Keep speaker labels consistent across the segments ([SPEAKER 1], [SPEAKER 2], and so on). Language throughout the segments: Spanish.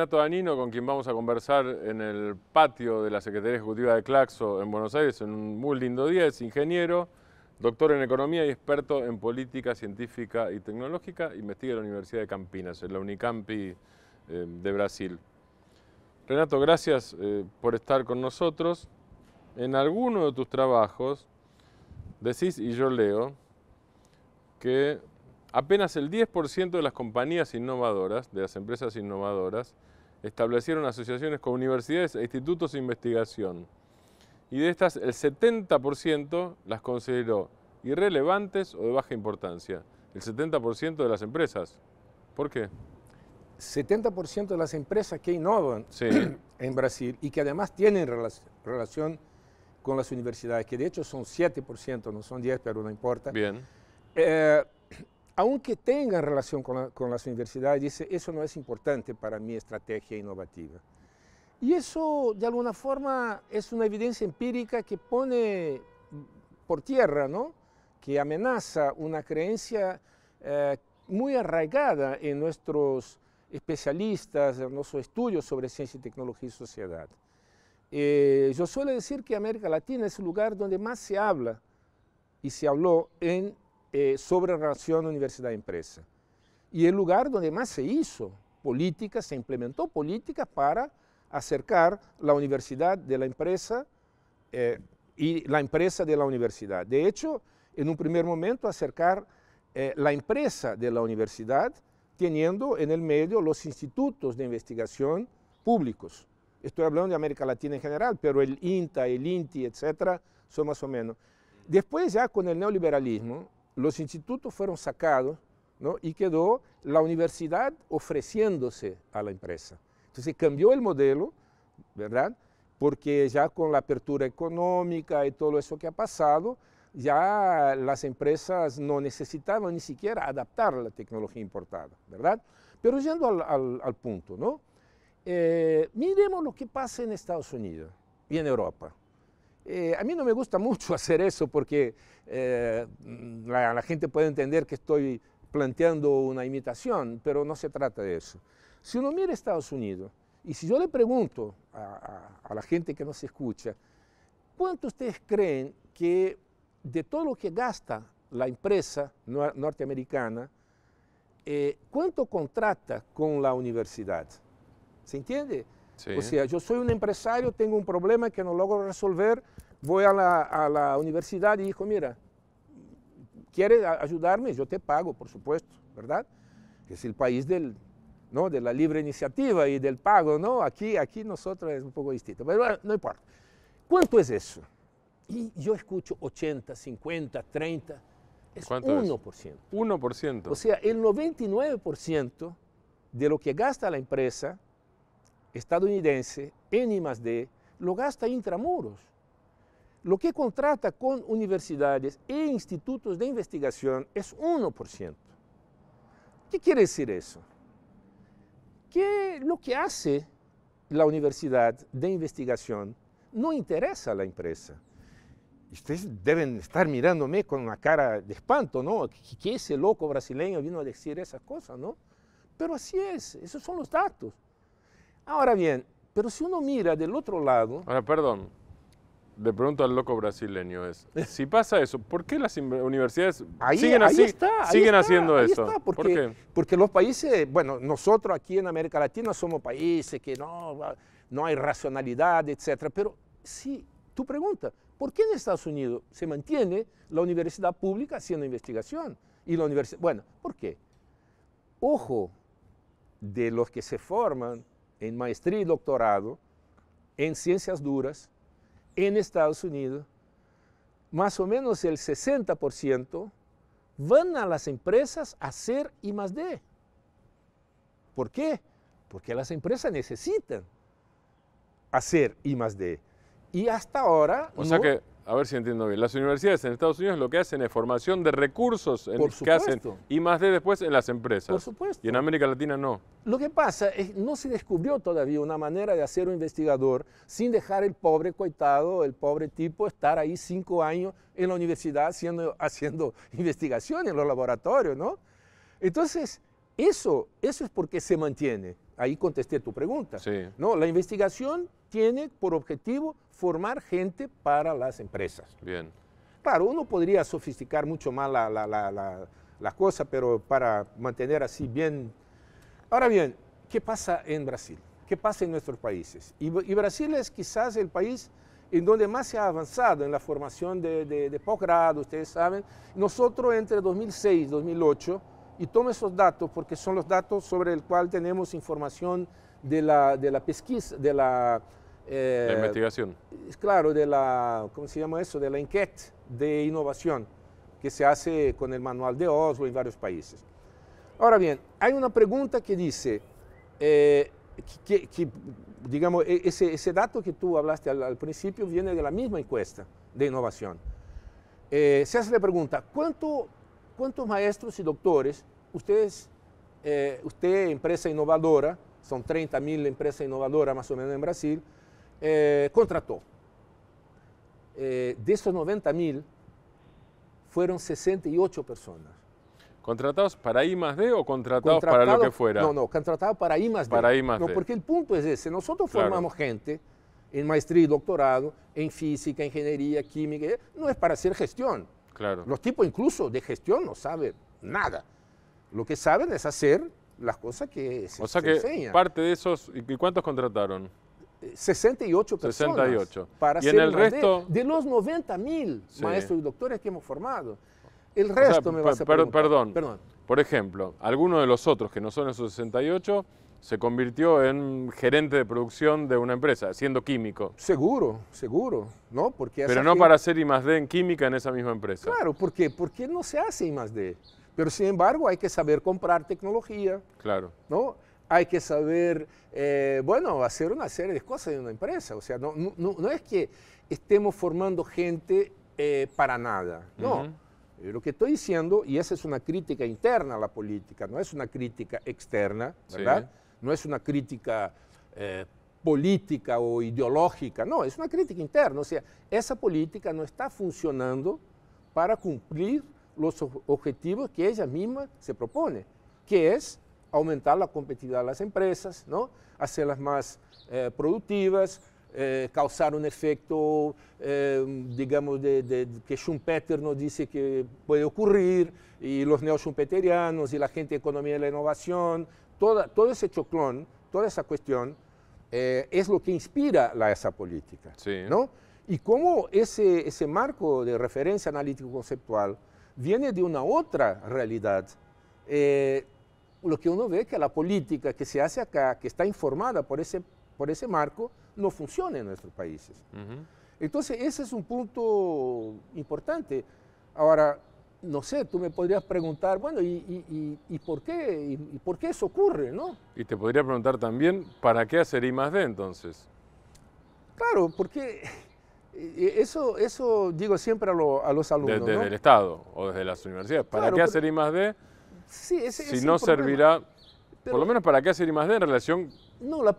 [SPEAKER 1] Renato Danino, con quien vamos a conversar en el patio de la Secretaría Ejecutiva de Claxo en Buenos Aires en un muy lindo día. Es ingeniero, doctor en economía y experto en política científica y tecnológica. Investiga en la Universidad de Campinas, en la Unicampi eh, de Brasil. Renato, gracias eh, por estar con nosotros. En alguno de tus trabajos decís, y yo leo, que apenas el 10% de las compañías innovadoras, de las empresas innovadoras, establecieron asociaciones con universidades e institutos de investigación. Y de estas, el 70% las consideró irrelevantes o de baja importancia. El 70% de las empresas. ¿Por qué?
[SPEAKER 2] 70% de las empresas que innovan en Brasil y que además tienen relación con las universidades, que de hecho son 7%, no son 10, pero no importa. Bien. Eh, aunque tenga relación con, las universidades, dice, eso no es importante para mi estrategia innovativa. Y eso, de alguna forma, es una evidencia empírica que pone por tierra, ¿no? que amenaza una creencia eh, muy arraigada en nuestros especialistas, en nuestros estudios sobre ciencia, y tecnología y sociedad. Eh, yo suelo decir que América Latina es el lugar donde más se habla y se habló en eh, sobre relación universidad-empresa. E y el lugar donde más se hizo política, se implementó política para acercar la universidad de la empresa eh, y la empresa de la universidad. De hecho, en un primer momento acercar eh, la empresa de la universidad teniendo en el medio los institutos de investigación públicos. Estoy hablando de América Latina en general, pero el INTA, el INTI, etcétera, son más o menos. Después ya con el neoliberalismo, los institutos fueron sacados ¿no? y quedó la universidad ofreciéndose a la empresa. Entonces cambió el modelo, ¿verdad? Porque ya con la apertura económica y todo eso que ha pasado, ya las empresas no necesitaban ni siquiera adaptar la tecnología importada, ¿verdad? Pero yendo al, punto, ¿no? Eh, miremos lo que pasa en Estados Unidos y en Europa. Eh, a mí no me gusta mucho hacer eso porque eh, la, gente puede entender que estoy planteando una imitación, pero no se trata de eso. Si uno mira Estados Unidos y si yo le pregunto a, la gente que nos escucha, ¿cuánto ustedes creen que de todo lo que gasta la empresa norteamericana, eh, cuánto contrata con la universidad? ¿Se entiende? O sea, yo soy un empresario, tengo un problema que no logro resolver, voy a la, universidad y dijo mira, ¿quieres ayudarme? Yo te pago, por supuesto, ¿verdad? Es el país del, ¿no? de la libre iniciativa y del pago, ¿no? Aquí, aquí nosotros es un poco distinto, pero bueno, no importa. ¿Cuánto es eso? Y yo escucho 80, 50, 30, es 1%. 1%. O sea, el 99% de lo que gasta la empresa estadounidense en de lo gasta intramuros lo que contrata con universidades e institutos de investigación es 1%. ¿Qué quiere decir eso? Que lo que hace la universidad de investigación no interesa a la empresa. Ustedes deben estar mirándome con una cara de espanto, ¿no? Que ese loco brasileño vino a decir esas cosas, ¿no? Pero así es, esos son los datos.
[SPEAKER 1] Ahora bien, pero si uno mira del otro lado... Ahora, perdón, le pregunto al loco brasileño es, si pasa eso, ¿por qué las universidades siguen, haciendo eso? porque, ¿Por qué?
[SPEAKER 2] porque los países, bueno, nosotros aquí en América Latina somos países que no, no hay racionalidad, etc. Pero si tu pregunta, ¿por qué en Estados Unidos se mantiene la universidad pública haciendo investigación? Y la universidad, bueno, ¿por qué? Ojo de los que se forman en maestría y doctorado en ciencias duras, en Estados Unidos, más o menos el 60% van a las empresas a hacer I ¿Por qué? Porque las empresas necesitan hacer I Y hasta ahora
[SPEAKER 1] a ver si entiendo bien, las universidades en Estados Unidos lo que hacen es formación de recursos en Por que y más de después en las empresas. Por supuesto. Y en América Latina no.
[SPEAKER 2] Lo que pasa es que no se descubrió todavía una manera de hacer un investigador sin dejar el pobre coitado, el pobre tipo, estar ahí cinco años en la universidad haciendo, haciendo investigación en los laboratorios, ¿no? Entonces, eso, eso es porque se mantiene. Ahí contesté tu pregunta. No, la investigación tiene por objetivo formar gente para las empresas. Bien. Claro, uno podría sofisticar mucho más la, cosa, pero para mantener así bien. Ahora bien, ¿qué pasa en Brasil? ¿Qué pasa en nuestros países? Y, Brasil es quizás el país en donde más se ha avanzado en la formación de, de, de posgrado, ustedes saben. Nosotros entre 2006 y 2008 y tome esos datos porque son los datos sobre el cual tenemos información de la, pesquisa, de la... Eh, investigación. Claro, de la, ¿cómo se llama eso? De la enquete de innovación que se hace con el manual de Oslo en varios países. Ahora bien, hay una pregunta que dice, eh, que, digamos, e, ese, dato que tú hablaste al, principio viene de la misma encuesta de innovación. Eh, se hace la pregunta, ¿cuánto ¿Cuántos maestros y doctores, ustedes, eh, usted, empresa innovadora, son 30 mil empresas innovadoras más o menos en Brasil, eh, contrató? Eh, de esos 90 mil, fueron 68 personas.
[SPEAKER 1] ¿Contratados para I más D o contratados para lo que fuera? No,
[SPEAKER 2] no, contratados para I más D. Para I más Porque el punto es ese, nosotros formamos gente en maestría y doctorado, en física, ingeniería, química, no es para hacer gestión los tipos incluso de gestión no saben nada. Lo que saben es hacer las cosas que se, o sea que
[SPEAKER 1] parte de esos, ¿y cuántos contrataron? 68 eh, personas. 68. Para y en el resto...
[SPEAKER 2] De, los 90 mil maestros y doctores que hemos formado. El resto me va a Perdón. Perdón.
[SPEAKER 1] Por ejemplo, algunos de los otros que no son esos 68 se convirtió en gerente de producción de una empresa, siendo químico.
[SPEAKER 2] Seguro, seguro, ¿no? Porque Pero no para
[SPEAKER 1] hacer I más D en química en esa misma empresa. Claro,
[SPEAKER 2] ¿por qué? Porque no se hace I más D. Pero sin embargo hay que saber comprar tecnología. Claro. ¿No? Hay que saber, eh, bueno, hacer una serie de cosas en una empresa. O sea, no, no, es que estemos formando gente eh, para nada, no. Lo que estoy diciendo, y esa es una crítica interna a la política, no es una crítica externa, ¿verdad? no es una crítica eh, política o ideológica, no, es una crítica interna. O sea, esa política no está funcionando para cumplir los objetivos que ella misma se propone, que es aumentar la competitividad de las empresas, ¿no? hacerlas más eh, productivas, eh, causar un efecto, digamos, que Schumpeter nos dice que puede ocurrir, y los neo-schumpeterianos, y la gente de economía de la innovación, todo ese choclón, toda esa cuestión, eh, es lo que inspira la, esa política. ¿no? Y cómo ese, ese marco de referencia analítico-conceptual viene de una otra realidad. Eh, lo que uno ve que la política que se hace acá, que está informada por ese, por ese marco, no funciona en nuestros países. Entonces, ese es un punto importante. Ahora, no sé, tú me podrías preguntar, bueno, ¿y, por, qué, y, por qué eso ocurre?
[SPEAKER 1] ¿no? Y te podría preguntar también, ¿para qué hacer I más D entonces?
[SPEAKER 2] Claro, porque e, eso, eso digo siempre a, los alumnos. Desde, el
[SPEAKER 1] Estado o desde las universidades. ¿Para qué hacer I más D?
[SPEAKER 2] si no servirá,
[SPEAKER 1] por lo menos para qué hacer I más D en relación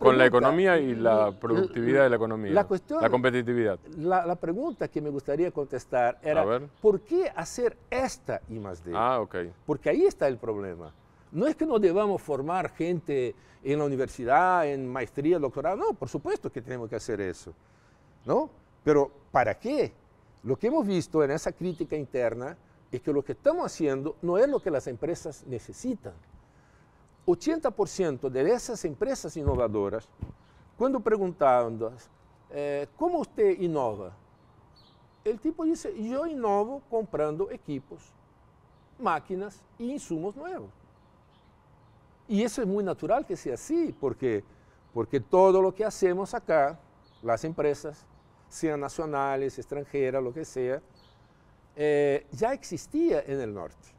[SPEAKER 2] con la economía y
[SPEAKER 1] la productividad de la economía. La competitividad.
[SPEAKER 2] La, pregunta que me gustaría contestar era, ¿por qué hacer esta y más de? Ah, ok. Porque ahí está el problema. No es que no debamos formar gente en la universidad, en maestría, doctorado, no, por supuesto que tenemos que hacer eso, ¿no? Pero ¿para qué? Lo que hemos visto en esa crítica interna es que lo que estamos haciendo no es lo que las empresas necesitan. 80% de esas empresas innovadoras, cuando preguntando, eh, ¿cómo usted innova? El tipo dice, yo innovo comprando equipos, máquinas e insumos nuevos. Y eso es muy natural que sea así, porque, porque todo lo que hacemos acá, las empresas, sean nacionales, extranjeras, lo que sea, eh, ya existía en el norte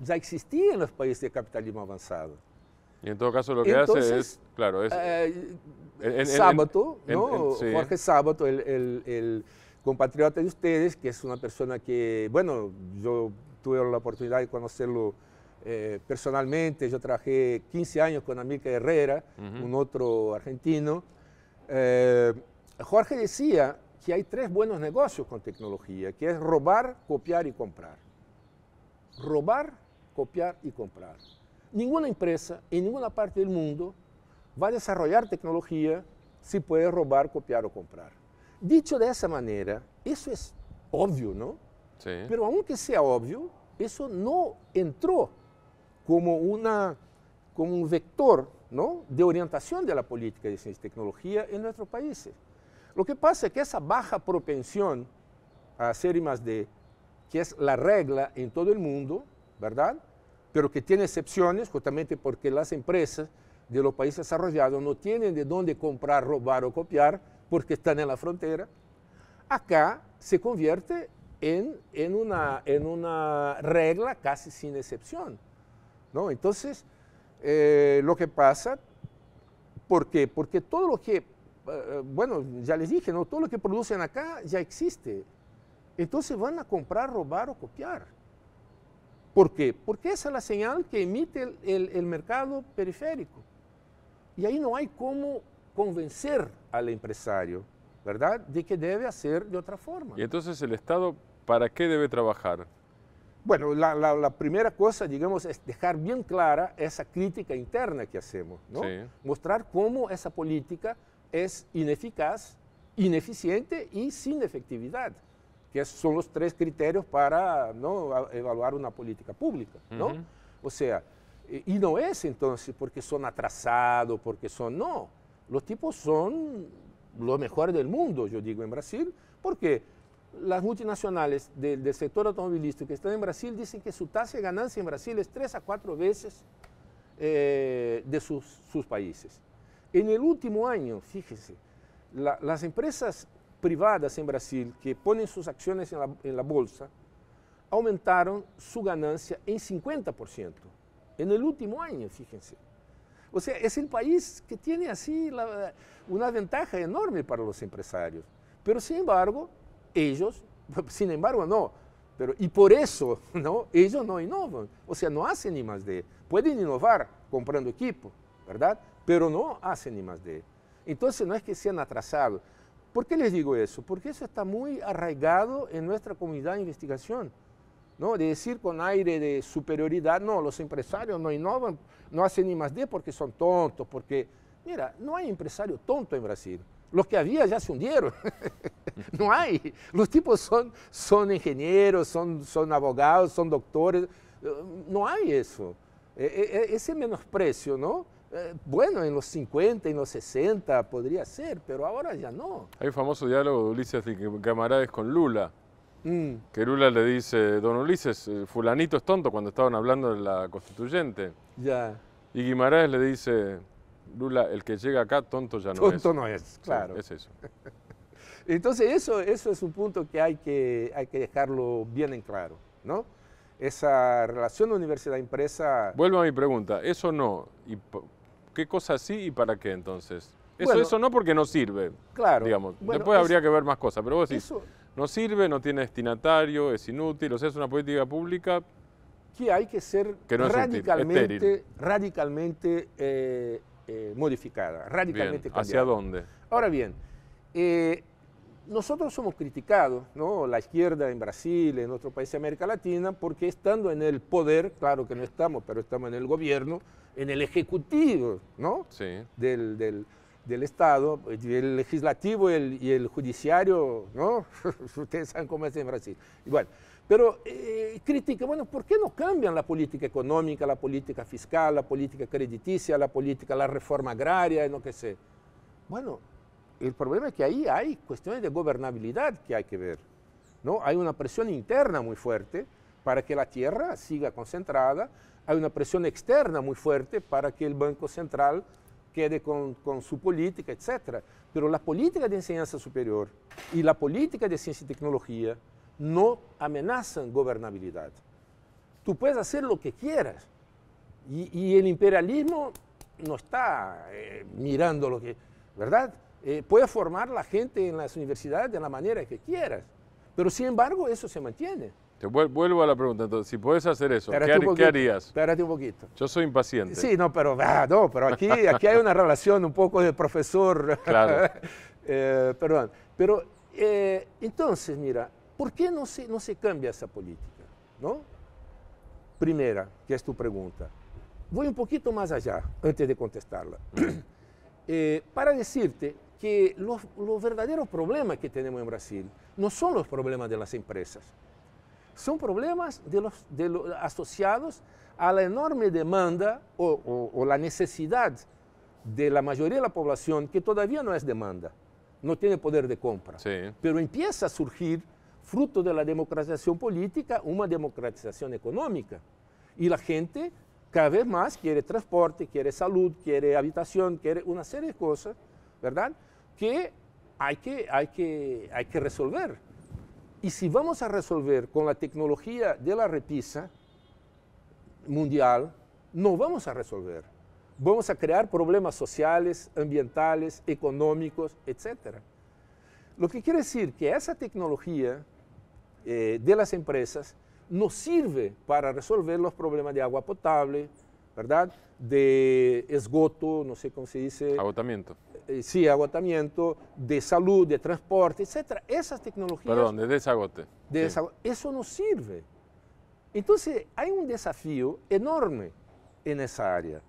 [SPEAKER 2] ya existía en los países de capitalismo avanzado.
[SPEAKER 1] Y en todo caso lo que hace es, claro, es... Eh, Sábato, ¿no? Jorge
[SPEAKER 2] Sábato, el, compatriota de ustedes, que es una persona que, bueno, yo tuve la oportunidad de conocerlo eh, personalmente, yo trabajé 15 años con Amílcar Herrera, un otro argentino. Eh, Jorge decía que hay tres buenos negocios con tecnología, que es robar, copiar y comprar. Robar, copiar y comprar. Ninguna empresa en ninguna parte del mundo va a desarrollar tecnología si puede robar, copiar o comprar. Dicho de esa manera, eso es obvio, ¿no? Sí. Pero aunque sea obvio, eso no entró como, una, como un vector ¿no? de orientación de la política de ciencia y tecnología en nuestros países. Lo que pasa es que esa baja propensión a hacer I más D, que es la regla en todo el mundo, ¿verdad? pero que tiene excepciones justamente porque las empresas de los países desarrollados no tienen de dónde comprar, robar o copiar porque están en la frontera, acá se convierte en, una, en una regla casi sin excepción. ¿no? Entonces, eh, lo que pasa, ¿por qué? Porque todo lo que, eh, bueno, ya les dije, ¿no? todo lo que producen acá ya existe. Entonces van a comprar, robar o copiar. ¿Por qué? Porque esa es la señal que emite el, mercado periférico. Y ahí no hay cómo convencer al empresario, ¿verdad?, de que debe hacer de otra forma.
[SPEAKER 1] Y entonces el Estado, ¿para qué debe trabajar?
[SPEAKER 2] Bueno, la, primera cosa, digamos, es dejar bien clara esa crítica interna que hacemos, ¿no? Mostrar cómo esa política es ineficaz, ineficiente y sin efectividad son los tres criterios para ¿no? evaluar una política pública, O sea, y no es entonces porque son atrasados, porque son, no, los tipos son los mejores del mundo, yo digo, en Brasil, porque las multinacionales del sector automovilístico que están en Brasil dicen que su tasa de ganancia en Brasil es tres a cuatro veces eh, de sus, países. En el último año, fíjese, las empresas privadas en Brasil que ponen sus acciones en la, bolsa aumentaron su ganancia en 50% en el último año, fíjense. O sea, es el país que tiene así una ventaja enorme para los empresarios. Pero sin embargo, ellos, sin embargo no, pero, y por eso ¿no? ellos no innovan, o sea, no hacen ni más de. Pueden innovar comprando equipo, ¿verdad? Pero no hacen ni más de. Entonces no es que sean atrasados, ¿Por qué les digo eso? Porque eso está muy arraigado en nuestra comunidad de investigación. ¿no? De decir con aire de superioridad, no, los empresarios no innovan, no hacen ni más de porque son tontos, porque, mira, no hay empresario tonto en Brasil. Los que había ya se hundieron. no hay. Los tipos son, son ingenieros, son, son abogados, son doctores. No hay eso. E, e, e, ese menosprecio, ¿no? Eh, bueno, en los 50, en los 60 podría ser, pero ahora ya no.
[SPEAKER 1] Hay un famoso diálogo de Ulises y Camarades con Lula, mm. que Lula le dice, don Ulises, eh, fulanito es tonto cuando estaban hablando de la constituyente. Ya. Y Guimaraes le dice, Lula, el que llega acá tonto ya no es. Tonto no es, claro. es eso.
[SPEAKER 2] Entonces eso, eso es un punto que hay, que hay que dejarlo bien en claro, ¿no? Esa relación universidad-empresa...
[SPEAKER 1] Vuelvo a mi pregunta, eso no, y qué cosa sí y para qué entonces. Eso, eso no porque no sirve. Claro. Digamos. Después habría que ver más cosas, pero vos decís, no sirve, no tiene destinatario, es inútil, o sea, es una política pública
[SPEAKER 2] que hay que ser radicalmente, radicalmente eh, eh, modificada, radicalmente ¿Hacia dónde? Ahora bien, eh, nosotros somos criticados, ¿no? la izquierda en Brasil, en otros países de América Latina, porque estando en el poder, claro que no estamos, pero estamos en el gobierno, en el Ejecutivo ¿no? Sí. Del, del, Estado, el legislativo y el, judiciario, ¿no? ustedes saben cómo es en Brasil. Igual. Pero eh, critica, bueno, ¿por qué no cambian la política económica, la política fiscal, la política crediticia, la política, la reforma agraria, en no qué sé? Bueno, el problema es que ahí hay cuestiones de gobernabilidad que hay que ver, ¿no? Hay una presión interna muy fuerte para que la tierra siga concentrada. Hay una presión externa muy fuerte para que el Banco Central quede con, su política, etc. Pero la política de enseñanza superior y la política de ciencia y tecnología no amenazan gobernabilidad. Tú puedes hacer lo que quieras y, el imperialismo no está eh, mirando lo que, ¿verdad? Puedes eh, puede formar la gente en las universidades de la manera que quieras, pero sin embargo eso se mantiene.
[SPEAKER 1] Te vuelvo a la pregunta, entonces, si puedes hacer eso, ¿qué, harías? Espérate un poquito. Yo soy impaciente. Sí,
[SPEAKER 2] no, pero, ah, pero aquí, aquí hay una relación un poco de profesor. Claro. Eh, perdón. Pero eh, entonces, mira, ¿por qué no se, no se cambia esa política? ¿No? Primera, que es tu pregunta. Voy un poquito más allá antes de contestarla. Eh, para decirte que los, los verdaderos problemas que tenemos en Brasil no son los problemas de las empresas son problemas asociados a la enorme demanda o, la necesidad de la mayoría de la población, que todavía no es demanda, no tiene poder de compra, pero empieza a surgir, fruto de la democratización política, una democratización económica. Y la gente cada vez más quiere transporte, quiere salud, quiere habitación, quiere una serie de cosas, ¿verdad? Que hay que, hay que, hay que resolver. Y si vamos a resolver con la tecnología de la repisa mundial, no vamos a resolver. Vamos a crear problemas sociales, ambientales, económicos, etc. Lo que quiere decir que esa tecnología eh, de las empresas nos sirve para resolver los problemas de agua potable, ¿verdad? De esgoto, no sé cómo se dice. Agotamiento eh, sí, agotamiento, de salud, de transporte, etcétera. Esas tecnologías...
[SPEAKER 1] Perdón, de desagote.
[SPEAKER 2] De Eso no sirve. Entonces, hay un desafío enorme en esa área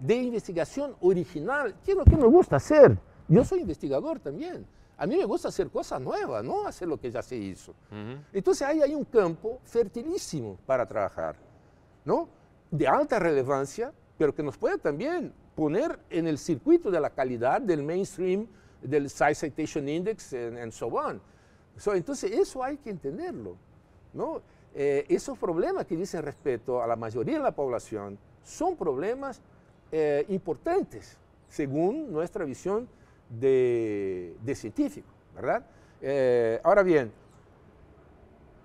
[SPEAKER 2] de investigación original, que es lo que me gusta hacer. Yo soy investigador también. A mí me gusta hacer cosas nuevas, no hacer lo que ya se hizo. Entonces ahí hay un campo fertilísimo para trabajar, ¿no? De alta relevancia pero que nos pueda también poner en el circuito de la calidad del mainstream, del Science Citation Index, and, so on. entonces, eso hay que entenderlo. ¿no? Eh, esos problemas que dicen respecto a la mayoría de la población son problemas eh, importantes, según nuestra visión de, científico, ¿verdad? Eh, ahora bien,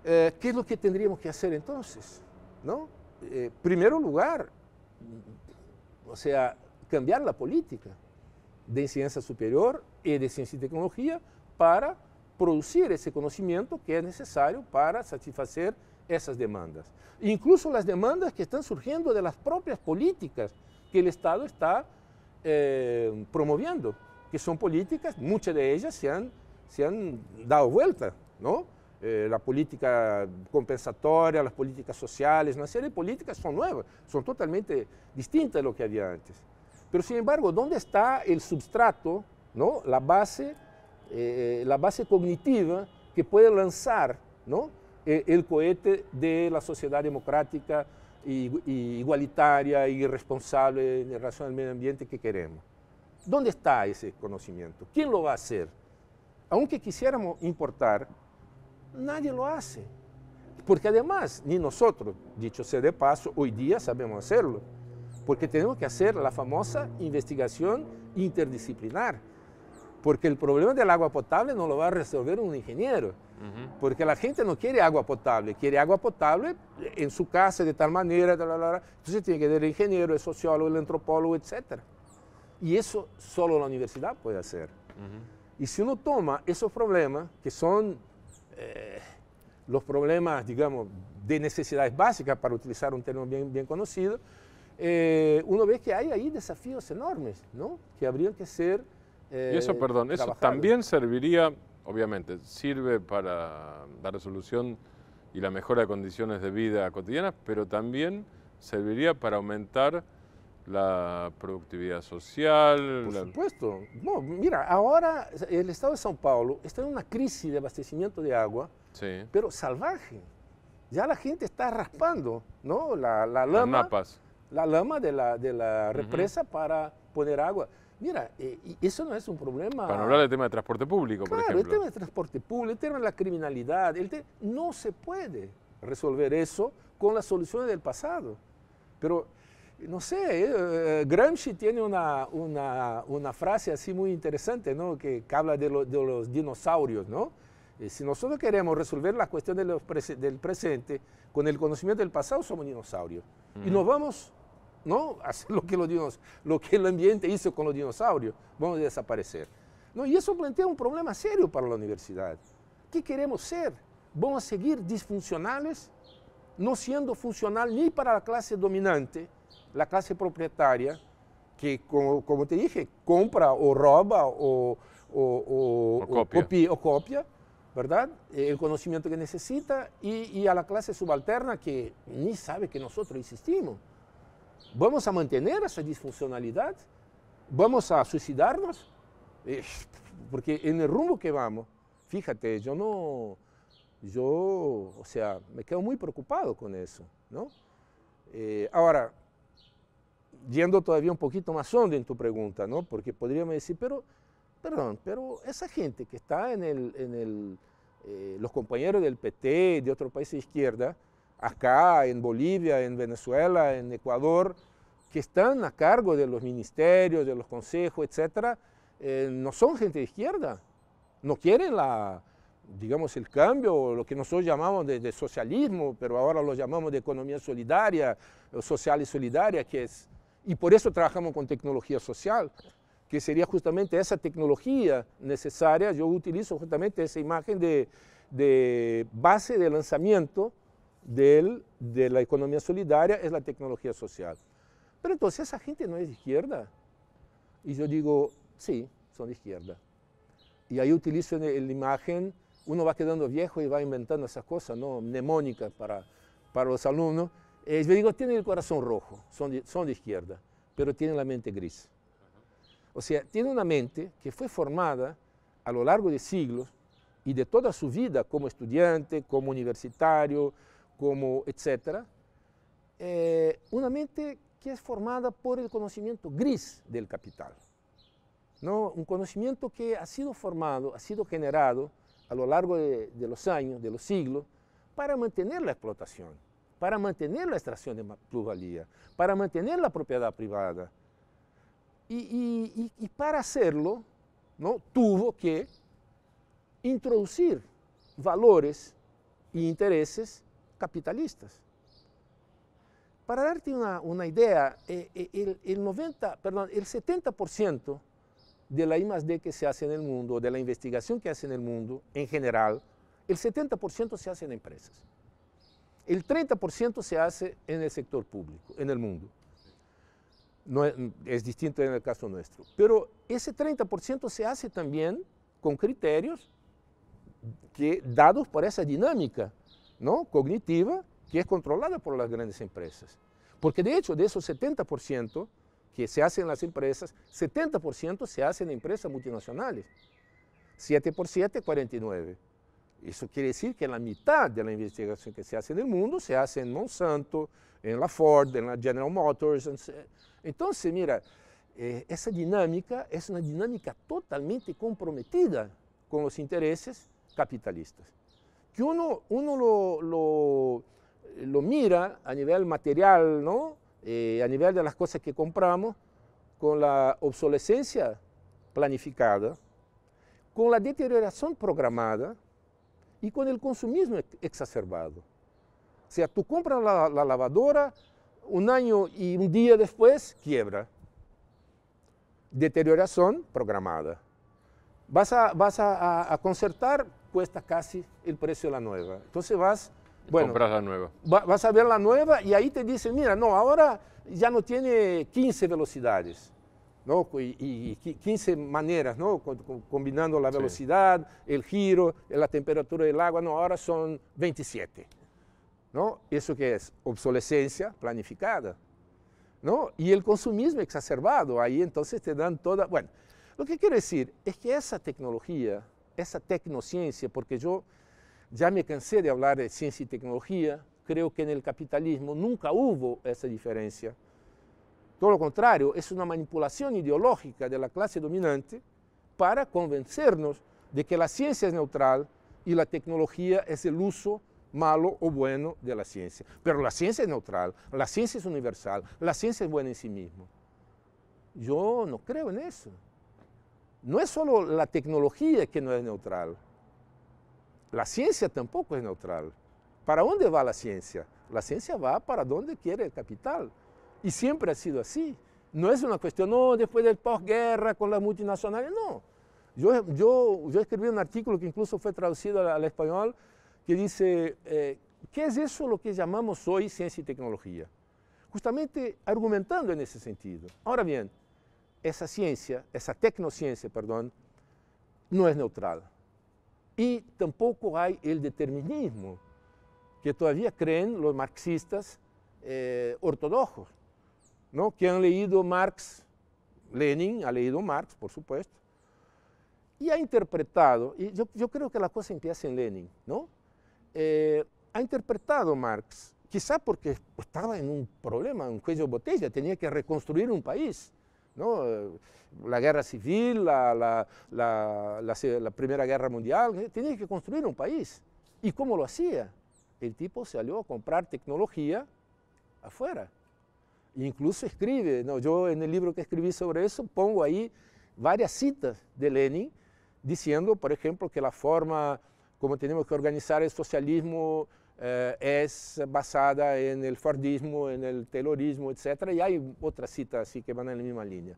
[SPEAKER 2] ¿qué es lo que tendríamos que hacer entonces? ¿no? primero lugar, o sea, cambiar la política de ciencia superior y de ciencia y tecnología para producir ese conocimiento que es necesario para satisfacer esas demandas. Incluso las demandas que están surgiendo de las propias políticas que el Estado está eh, promoviendo, que son políticas, muchas de ellas se han, se han dado vuelta, ¿no? Eh, la política compensatoria, las políticas sociales, una serie de políticas son nuevas, son totalmente distintas de lo que había antes. Pero sin embargo, ¿dónde está el substrato, ¿no? la, base, eh, la base cognitiva que puede lanzar ¿no? E, el cohete de la sociedad democrática y, y igualitaria y responsable en relación al medio ambiente que queremos? ¿Dónde está ese conocimiento? ¿Quién lo va a hacer? Aunque quisiéramos importar Nadie lo hace. Porque además, ni nosotros, dicho sea de paso, hoy día sabemos hacerlo. Porque tenemos que hacer la famosa investigación interdisciplinar. Porque el problema del agua potable no lo va a resolver un ingeniero. Porque la gente no quiere agua potable, quiere agua potable en su casa de tal manera. Entonces tiene que ser el ingeniero, el sociólogo, el antropólogo, etc. Y eso solo la universidad puede hacer. Y si uno toma esos problemas que son eh, los problemas, digamos, de necesidades básicas, para utilizar un término bien, bien conocido, eh, uno ve que hay ahí desafíos enormes, ¿no? Que habrían que ser... Eh, y eso, perdón, eso también
[SPEAKER 1] serviría, obviamente, sirve para la resolución y la mejora de condiciones de vida cotidianas, pero también serviría para aumentar la productividad social. Por supuesto.
[SPEAKER 2] mira, ahora el Estado de São Paulo está en una crisis de abastecimiento de agua, pero salvaje. Ya la gente está raspando ¿no? la, la lama, la lama de la, represa para poner agua. Mira, eh, eso no es un problema. Para hablar
[SPEAKER 1] del tema de transporte público, por ejemplo. el tema de
[SPEAKER 2] transporte público, el tema de la criminalidad, no se puede resolver eso con las soluciones del pasado. Pero no sé, eh, eh, Gramsci tiene una, frase así muy interesante, ¿no? Que, habla de, los dinosaurios, ¿no? Eh, si nosotros queremos resolver la cuestión del presente con el conocimiento del pasado, somos dinosaurios. Y nos vamos, ¿no? A hacer lo que, lo que el ambiente hizo con los dinosaurios. Vamos a desaparecer. ¿no? Y eso plantea un problema serio para la universidad. ¿Qué queremos ser? ¿Vamos a seguir disfuncionales? No siendo funcional ni para la clase dominante, la clase propietaria que, como, te dije, compra o roba o, o, copia. ¿verdad? Eh, el conocimiento que necesita y, a la clase subalterna que ni sabe que nosotros existimos. ¿Vamos a mantener esa disfuncionalidad? ¿Vamos a suicidarnos? Eh, porque en el rumbo que vamos, fíjate, yo no, yo, o sea, me quedo muy preocupado con eso, ¿no? Eh, ahora, yendo todavía un poquito más hondo en tu pregunta, ¿no? Porque podríamos decir, pero, perdón, pero esa gente que está en el, en el eh, los compañeros del PT de otros países de izquierda, acá en Bolivia, en Venezuela, en Ecuador, que están a cargo de los ministerios, de los consejos, etcétera, eh, no son gente de izquierda, no quieren la, digamos, el cambio, lo que nosotros llamamos de, de, socialismo, pero ahora lo llamamos de economía solidaria, social y solidaria, que es y por eso trabajamos con tecnología social, que sería justamente esa tecnología necesaria. Yo utilizo justamente esa imagen de, base de lanzamiento de la economía solidaria, es la tecnología social. Pero entonces esa gente no es de izquierda. Y yo digo, sí, son de izquierda. Y ahí utilizo la imagen, uno va quedando viejo y va inventando esas cosas, ¿no? mnemónicas para, para los alumnos. Es digo, tienen el corazón rojo, son de, izquierda, pero tienen la mente gris. O sea, tiene una mente que fue formada a lo largo de siglos y de toda su vida como estudiante, como universitario, como etcétera, eh, una mente que es formada por el conocimiento gris del capital. ¿no? Un conocimiento que ha sido formado, ha sido generado a lo largo de los años, de los siglos, para mantener la explotación para mantener la extracción de plusvalía, para mantener la propiedad privada. Y, para hacerlo, tuvo que introducir valores e intereses capitalistas. Para darte una, idea, eh, eh, el, el 70% de la I+.D. que se hace en el mundo, de la investigación que hace en el mundo en general, el 70% se hace en empresas. El 30% se hace en el sector público, en el mundo. No es, distinto en el caso nuestro. Pero ese 30% se hace también con criterios que, dados por esa dinámica ¿no? cognitiva que es controlada por las grandes empresas. Porque de hecho, de esos 70% que se hacen en las empresas, 70% se hacen en empresas multinacionales. 7 por 7, 49. Isso quer dizer que é a mitad da investigação que se hace no mundo se hace em Monsanto, em la Ford, em la General Motors. Então, mira, eh, essa dinâmica, é dinámica es totalmente comprometida com os interesses capitalistas. Que uno, uno lo, lo, lo mira a nivel material, não, eh, a nivel de las cosas que compramos, con la obsolescencia planificada, con la deterioración programada, y con el consumismo exacerbado. O sea, tú compras la, lavadora, un año y un día después quiebra. Deterioración programada. Vas a, vas a, concertar, cuesta casi el precio de la nueva. Entonces vas... Bueno, la nueva. vas a ver la nueva y ahí te dicen, mira, no, ahora ya no tiene 15 velocidades, y, 15 maneras, combinando la velocidad, el giro, la temperatura del agua, ahora son 27. ¿no? ¿Eso que es? Obsolescencia planificada. Y el consumismo exacerbado, ahí entonces te dan toda... Bueno, lo que quiero decir es que esa tecnología, esa tecnociencia, porque yo ya me cansé de hablar de ciencia y tecnología, creo que en el capitalismo nunca hubo esa diferencia todo lo contrario, es una manipulación ideológica de la clase dominante para convencernos de que la ciencia es neutral y la tecnología es el uso malo o bueno de la ciencia. Pero la ciencia es neutral, la ciencia es universal, la ciencia es buena en sí misma. Yo no creo en eso. No es solo la tecnología que no es neutral. La ciencia tampoco es neutral. ¿Para dónde va la ciencia? La ciencia va para donde quiere el capital. Y siempre ha sido así. No es una cuestión, no, después del posguerra con las multinacionales, no. Yo, yo, yo escribí un artículo que incluso fue traducido al, español que dice, eh, ¿qué es eso lo que llamamos hoy ciencia y tecnología? Justamente argumentando en ese sentido. Ahora bien, esa ciencia, esa tecnociencia, perdón, no es neutral. Y tampoco hay el determinismo que todavía creen los marxistas eh, ortodoxos. ¿no? que han leído Marx, Lenin ha leído Marx, por supuesto, y ha interpretado, y yo, creo que la cosa empieza en Lenin, ¿no? Eh, ha interpretado Marx, quizá porque estaba en un problema, un cuello de botella, tenía que reconstruir un país, ¿no? Eh, la guerra civil, la, la, Primera Guerra Mundial, eh, tenía que construir un país. ¿Y cómo lo hacía? El tipo se salió a comprar tecnología afuera incluso escribe, ¿no? yo en el libro que escribí sobre eso pongo ahí varias citas de Lenin diciendo, por ejemplo, que la forma como tenemos que organizar el socialismo eh, es basada en el Fordismo, en el terrorismo, etc. Y hay otras citas así que van en la misma línea.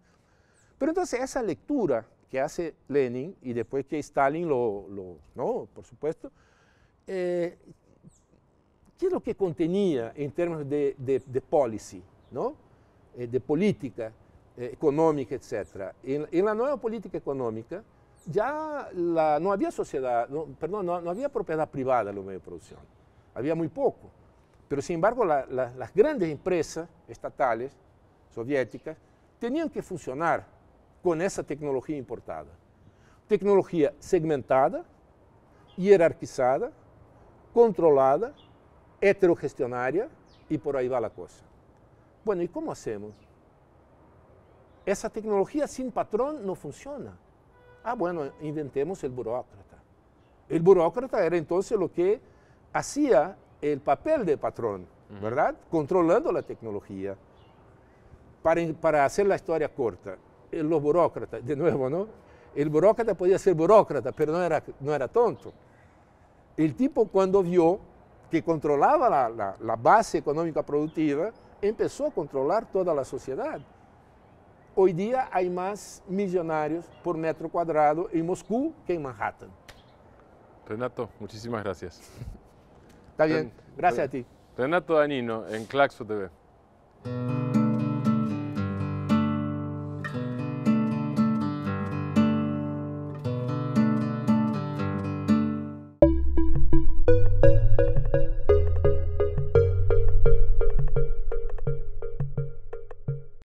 [SPEAKER 2] Pero entonces esa lectura que hace Lenin y después que Stalin lo, no, por supuesto, eh, ¿qué es lo que contenía en términos de, de, de policy? ¿no? Eh, de política eh, económica, etc. En, la nueva política económica ya la, no había sociedad, perdón, no, había propiedad privada en los medios de producción, había muy poco. Pero sin embargo las grandes empresas estatales soviéticas tenían que funcionar con esa tecnología importada. Tecnología segmentada, jerarquizada, controlada, heterogestionaria y por ahí va la cosa. Bueno, ¿y cómo hacemos? Esa tecnología sin patrón no funciona. Ah, bueno, inventemos el burócrata. El burócrata era entonces lo que hacía el papel de patrón, ¿verdad? Controlando la tecnología. Para, hacer la historia corta, eh, los burócratas, de nuevo, ¿no? El burócrata podía ser burócrata, pero no era, no era tonto. El tipo cuando vio que controlaba la, la base económica productiva, empezó a controlar toda la sociedad. Hoy día hay más millonarios por metro cuadrado en Moscú que en Manhattan.
[SPEAKER 1] Renato, muchísimas gracias. Está bien, gracias a ti. Renato Danino en Claxo TV.